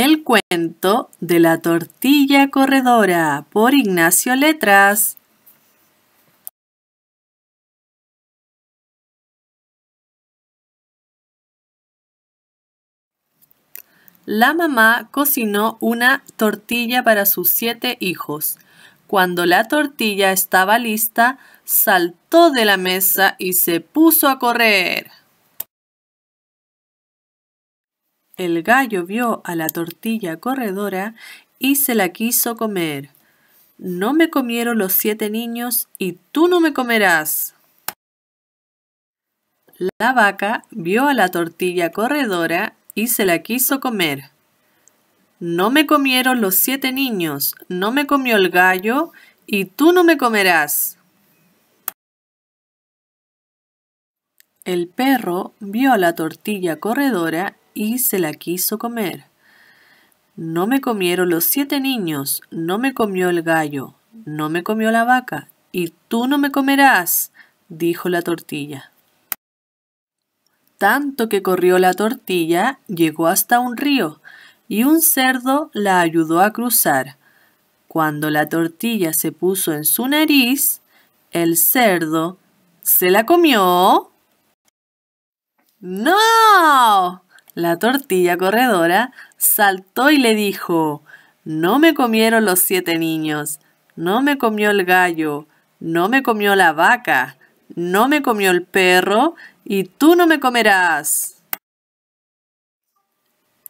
El cuento de la tortilla corredora por Ignacio Letras. La mamá cocinó una tortilla para sus siete hijos. Cuando la tortilla estaba lista, saltó de la mesa y se puso a correr. El gallo vio a la tortilla corredora y se la quiso comer. No me comieron los siete niños y tú no me comerás. La vaca vio a la tortilla corredora y se la quiso comer. No me comieron los siete niños, no me comió el gallo y tú no me comerás. El perro vio a la tortilla corredora y se la quiso comer. No me comieron los siete niños, no me comió el gallo, no me comió la vaca, y tú no me comerás, dijo la tortilla. Tanto que corrió la tortilla, llegó hasta un río, y un cerdo la ayudó a cruzar. Cuando la tortilla se puso en su nariz, el cerdo se la comió. ¡No! La tortilla corredora saltó y le dijo, No me comieron los siete niños, no me comió el gallo, no me comió la vaca, no me comió el perro, y tú no me comerás.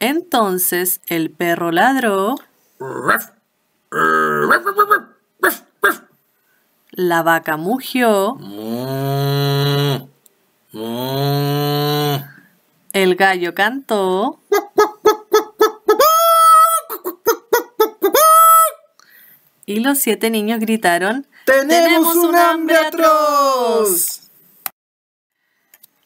Entonces el perro ladró. La vaca mugió. Mm, mm, el gallo cantó. Y los siete niños gritaron, ¡Tenemos, un hambre atroz!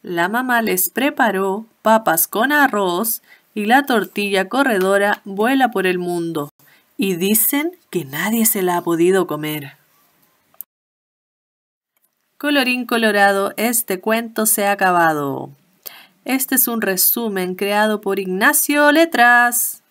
La mamá les preparó papas con arroz y la tortilla corredora vuela por el mundo. Y dicen que nadie se la ha podido comer. Colorín colorado, este cuento se ha acabado. Este es un resumen creado por Ignacio Letras.